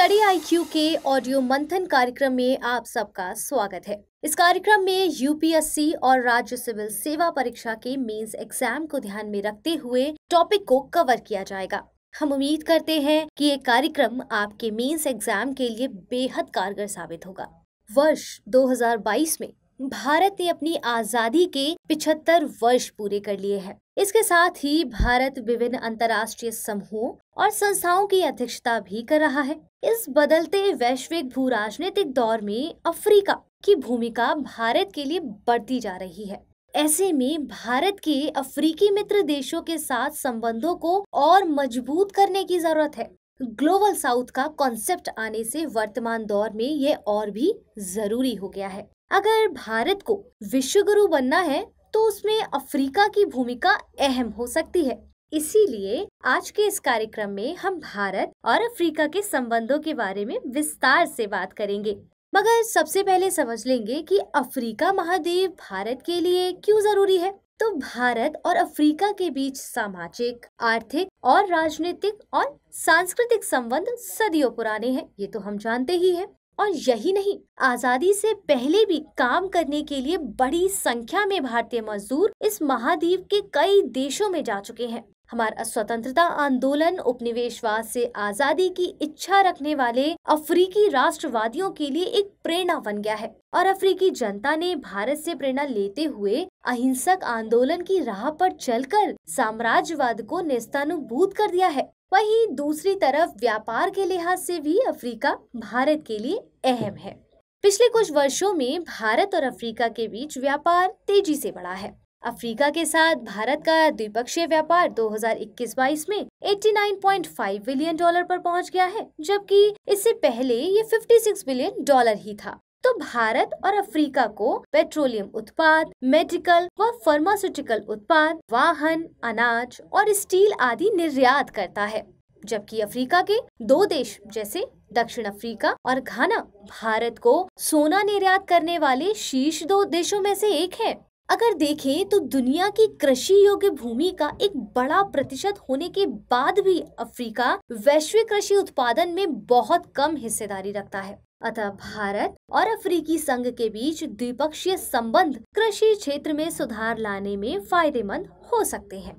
Study IQ के audio मंथन कार्यक्रम में आप सबका स्वागत है इस कार्यक्रम में यूपीएससी और राज्य सिविल सेवा परीक्षा के मेंस एग्जाम को ध्यान में रखते हुए टॉपिक को कवर किया जाएगा हम उम्मीद करते हैं कि ये कार्यक्रम आपके मेंस एग्जाम के लिए बेहद कारगर साबित होगा वर्ष 2022 में भारत ने अपनी आज़ादी के 75 वर्ष पूरे कर लिए हैं इसके साथ ही भारत विभिन्न अंतर्राष्ट्रीय समूहों और संस्थाओं की अध्यक्षता भी कर रहा है इस बदलते वैश्विक भू राजनीतिक दौर में अफ्रीका की भूमिका भारत के लिए बढ़ती जा रही है ऐसे में भारत के अफ्रीकी मित्र देशों के साथ संबंधों को और मजबूत करने की जरूरत है ग्लोबल साउथ का कॉन्सेप्ट आने से वर्तमान दौर में यह और भी जरूरी हो गया है अगर भारत को विश्व गुरु बनना है तो उसमें अफ्रीका की भूमिका अहम हो सकती है इसीलिए आज के इस कार्यक्रम में हम भारत और अफ्रीका के संबंधों के बारे में विस्तार से बात करेंगे मगर सबसे पहले समझ लेंगे कि अफ्रीका महाद्वीप भारत के लिए क्यों जरूरी है तो भारत और अफ्रीका के बीच सामाजिक आर्थिक और राजनीतिक और सांस्कृतिक संबंध सदियों पुराने हैं ये तो हम जानते ही हैं और यही नहीं आजादी से पहले भी काम करने के लिए बड़ी संख्या में भारतीय मजदूर इस महाद्वीप के कई देशों में जा चुके हैं हमारा स्वतंत्रता आंदोलन उपनिवेशवाद से आज़ादी की इच्छा रखने वाले अफ्रीकी राष्ट्रवादियों के लिए एक प्रेरणा बन गया है और अफ्रीकी जनता ने भारत से प्रेरणा लेते हुए अहिंसक आंदोलन की राह पर चलकर साम्राज्यवाद को निस्तानुभूत कर दिया है वहीं दूसरी तरफ व्यापार के लिहाज से भी अफ्रीका भारत के लिए अहम है पिछले कुछ वर्षों में भारत और अफ्रीका के बीच व्यापार तेजी से बढ़ा है अफ्रीका के साथ भारत का द्विपक्षीय व्यापार 2021-22 में 89.5 बिलियन डॉलर पर पहुंच गया है जबकि इससे पहले ये 56 बिलियन डॉलर ही था तो भारत और अफ्रीका को पेट्रोलियम उत्पाद मेडिकल व फार्मास्यूटिकल उत्पाद वाहन अनाज और स्टील आदि निर्यात करता है जबकि अफ्रीका के दो देश जैसे दक्षिण अफ्रीका और घाना भारत को सोना निर्यात करने वाले शीर्ष दो देशों में से एक है अगर देखें तो दुनिया की कृषि योग्य भूमि का एक बड़ा प्रतिशत होने के बाद भी अफ्रीका वैश्विक कृषि उत्पादन में बहुत कम हिस्सेदारी रखता है अतः भारत और अफ्रीकी संघ के बीच द्विपक्षीय संबंध कृषि क्षेत्र में सुधार लाने में फायदेमंद हो सकते हैं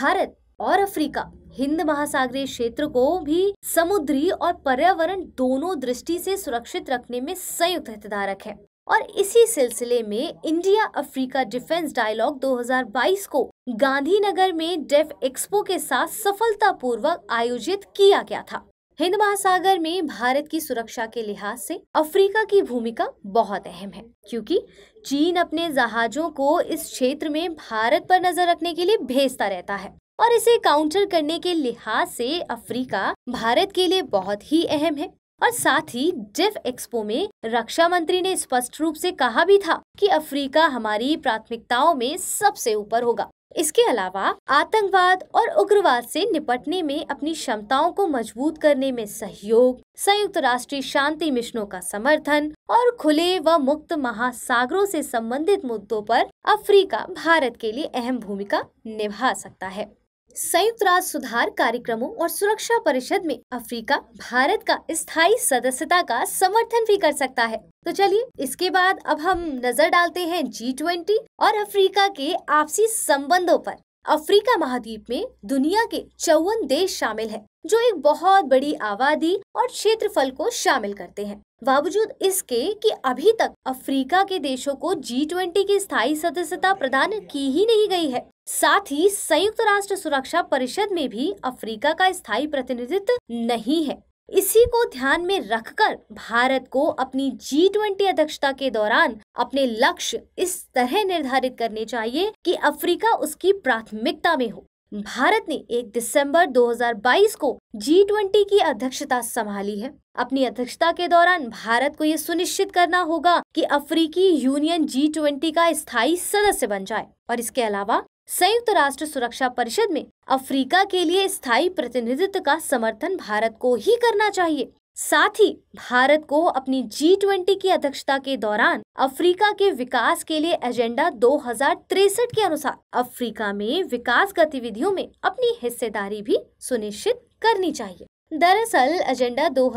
भारत और अफ्रीका हिंद महासागरीय क्षेत्र को भी समुद्री और पर्यावरण दोनों दृष्टि से सुरक्षित रखने में संयुक्त हितधारक है और इसी सिलसिले में इंडिया अफ्रीका डिफेंस डायलॉग 2022 को गांधीनगर में डेफ एक्सपो के साथ सफलतापूर्वक आयोजित किया गया था हिंद महासागर में भारत की सुरक्षा के लिहाज से अफ्रीका की भूमिका बहुत अहम है क्योंकि चीन अपने जहाजों को इस क्षेत्र में भारत पर नजर रखने के लिए भेजता रहता है और इसे काउंटर करने के लिहाज से अफ्रीका भारत के लिए बहुत ही अहम है और साथ ही डिव एक्सपो में रक्षा मंत्री ने स्पष्ट रूप से कहा भी था कि अफ्रीका हमारी प्राथमिकताओं में सबसे ऊपर होगा इसके अलावा आतंकवाद और उग्रवाद से निपटने में अपनी क्षमताओं को मजबूत करने में सहयोग संयुक्त राष्ट्रीय शांति मिशनों का समर्थन और खुले व मुक्त महासागरों से संबंधित मुद्दों पर अफ्रीका भारत के लिए अहम भूमिका निभा सकता है संयुक्त राष्ट्र सुधार कार्यक्रमों और सुरक्षा परिषद में अफ्रीका भारत का स्थायी सदस्यता का समर्थन भी कर सकता है तो चलिए इसके बाद अब हम नजर डालते हैं जी ट्वेंटी और अफ्रीका के आपसी संबंधों पर अफ्रीका महाद्वीप में दुनिया के चौवन देश शामिल हैं, जो एक बहुत बड़ी आबादी और क्षेत्रफल को शामिल करते हैं बावजूद इसके कि अभी तक अफ्रीका के देशों को जी ट्वेंटी की स्थायी सदस्यता प्रदान की ही नहीं गई है साथ ही संयुक्त राष्ट्र सुरक्षा परिषद में भी अफ्रीका का स्थायी प्रतिनिधित्व नहीं है इसी को ध्यान में रखकर भारत को अपनी जी ट्वेंटी अध्यक्षता के दौरान अपने लक्ष्य इस तरह निर्धारित करने चाहिए कि अफ्रीका उसकी प्राथमिकता में हो भारत ने 1 दिसंबर 2022 को जी ट्वेंटी की अध्यक्षता संभाली है अपनी अध्यक्षता के दौरान भारत को ये सुनिश्चित करना होगा कि अफ्रीकी यूनियन जी ट्वेंटी का स्थायी सदस्य बन जाए और इसके अलावा संयुक्त राष्ट्र सुरक्षा परिषद में अफ्रीका के लिए स्थायी प्रतिनिधित्व का समर्थन भारत को ही करना चाहिए साथ ही भारत को अपनी जी ट्वेंटी की अध्यक्षता के दौरान अफ्रीका के विकास के लिए एजेंडा दो के अनुसार अफ्रीका में विकास गतिविधियों में अपनी हिस्सेदारी भी सुनिश्चित करनी चाहिए दरअसल एजेंडा दो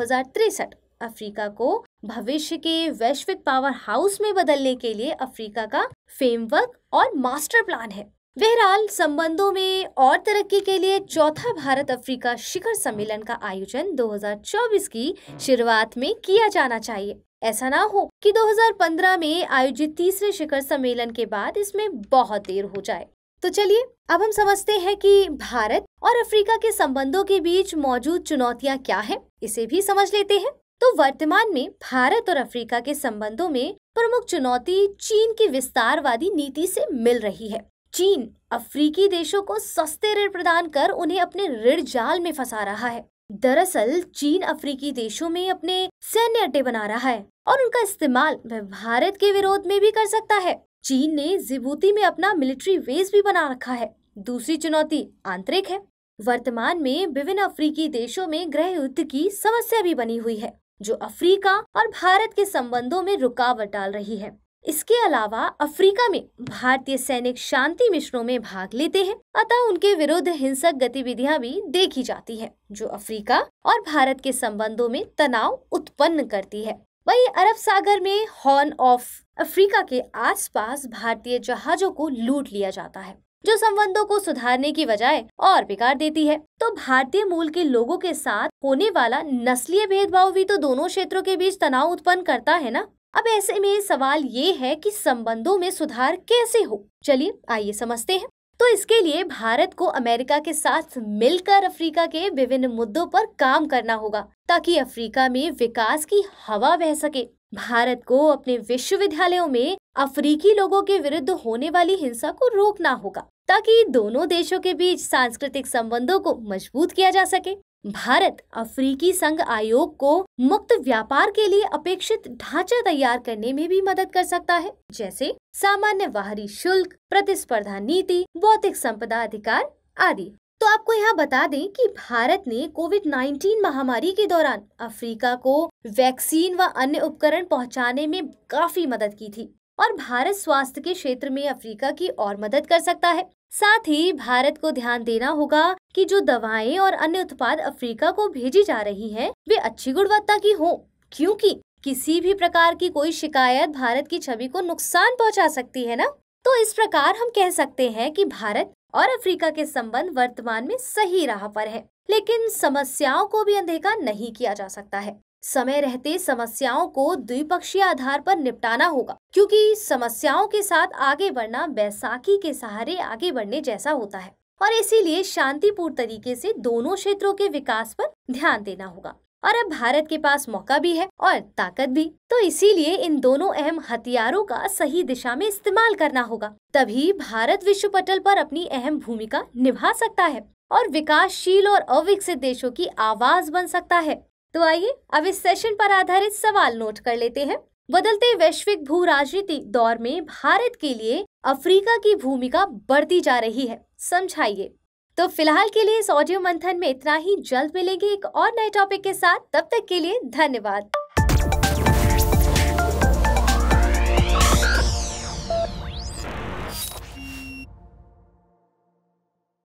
अफ्रीका को भविष्य के वैश्विक पावर हाउस में बदलने के लिए अफ्रीका का फ्रेमवर्क और मास्टर प्लान है बहरहाल संबंधों में और तरक्की के लिए चौथा भारत अफ्रीका शिखर सम्मेलन का आयोजन 2024 की शुरुआत में किया जाना चाहिए ऐसा ना हो कि 2015 में आयोजित तीसरे शिखर सम्मेलन के बाद इसमें बहुत देर हो जाए तो चलिए अब हम समझते हैं कि भारत और अफ्रीका के संबंधों के बीच मौजूद चुनौतियां क्या हैं इसे भी समझ लेते हैं तो वर्तमान में भारत और अफ्रीका के संबंधों में प्रमुख चुनौती चीन की विस्तारवादी नीति से मिल रही है चीन अफ्रीकी देशों को सस्ते ऋण प्रदान कर उन्हें अपने ऋण जाल में फंसा रहा है दरअसल चीन अफ्रीकी देशों में अपने सैन्य अड्डे बना रहा है और उनका इस्तेमाल वह भारत के विरोध में भी कर सकता है चीन ने जिबूती में अपना मिलिट्री बेस भी बना रखा है दूसरी चुनौती आंतरिक है वर्तमान में विभिन्न अफ्रीकी देशों में गृह युद्ध की समस्या भी बनी हुई है जो अफ्रीका और भारत के संबंधों में रुकावट डाल रही है इसके अलावा अफ्रीका में भारतीय सैनिक शांति मिशनों में भाग लेते हैं अतः उनके विरुद्ध हिंसक गतिविधियां भी देखी जाती है जो अफ्रीका और भारत के संबंधों में तनाव उत्पन्न करती है वही अरब सागर में हॉर्न ऑफ अफ्रीका के आसपास भारतीय जहाजों को लूट लिया जाता है जो संबंधों को सुधारने की बजाय और बिगाड़ देती है तो भारतीय मूल के लोगों के साथ होने वाला नस्लीय भेदभाव भी तो दोनों क्षेत्रों के बीच तनाव उत्पन्न करता है ना अब ऐसे में सवाल ये है कि संबंधों में सुधार कैसे हो चलिए आइए समझते हैं तो इसके लिए भारत को अमेरिका के साथ मिलकर अफ्रीका के विभिन्न मुद्दों पर काम करना होगा ताकि अफ्रीका में विकास की हवा बह सके भारत को अपने विश्वविद्यालयों में अफ्रीकी लोगों के विरुद्ध होने वाली हिंसा को रोकना होगा ताकि दोनों देशों के बीच सांस्कृतिक संबंधों को मजबूत किया जा सके भारत अफ्रीकी संघ आयोग को मुक्त व्यापार के लिए अपेक्षित ढांचा तैयार करने में भी मदद कर सकता है जैसे सामान्य बाहरी शुल्क प्रतिस्पर्धा नीति बौद्धिक संपदा अधिकार आदि तो आपको यहाँ बता दें कि भारत ने कोविड 19 महामारी के दौरान अफ्रीका को वैक्सीन व अन्य उपकरण पहुँचाने में काफी मदद की थी और भारत स्वास्थ्य के क्षेत्र में अफ्रीका की और मदद कर सकता है साथ ही भारत को ध्यान देना होगा कि जो दवाएं और अन्य उत्पाद अफ्रीका को भेजी जा रही हैं, वे अच्छी गुणवत्ता की हों, क्योंकि किसी भी प्रकार की कोई शिकायत भारत की छवि को नुकसान पहुंचा सकती है ना? तो इस प्रकार हम कह सकते हैं कि भारत और अफ्रीका के संबंध वर्तमान में सही राह पर है लेकिन समस्याओं को भी अनदेखा नहीं किया जा सकता है समय रहते समस्याओं को द्विपक्षीय आधार पर निपटाना होगा क्योंकि समस्याओं के साथ आगे बढ़ना बैसाखी के सहारे आगे बढ़ने जैसा होता है और इसीलिए शांतिपूर्ण तरीके से दोनों क्षेत्रों के विकास पर ध्यान देना होगा और अब भारत के पास मौका भी है और ताकत भी तो इसीलिए इन दोनों अहम हथियारों का सही दिशा में इस्तेमाल करना होगा तभी भारत विश्व पटल पर अपनी अहम भूमिका निभा सकता है और विकासशील और अविकसित देशों की आवाज बन सकता है तो आइए अब इस सेशन पर आधारित सवाल नोट कर लेते हैं बदलते वैश्विक भू राजनीतिक दौर में भारत के लिए अफ्रीका की भूमिका बढ़ती जा रही है समझाइए तो फिलहाल के लिए इस ऑडियो मंथन में इतना ही जल्द मिलेंगे एक और नए टॉपिक के साथ तब तक के लिए धन्यवाद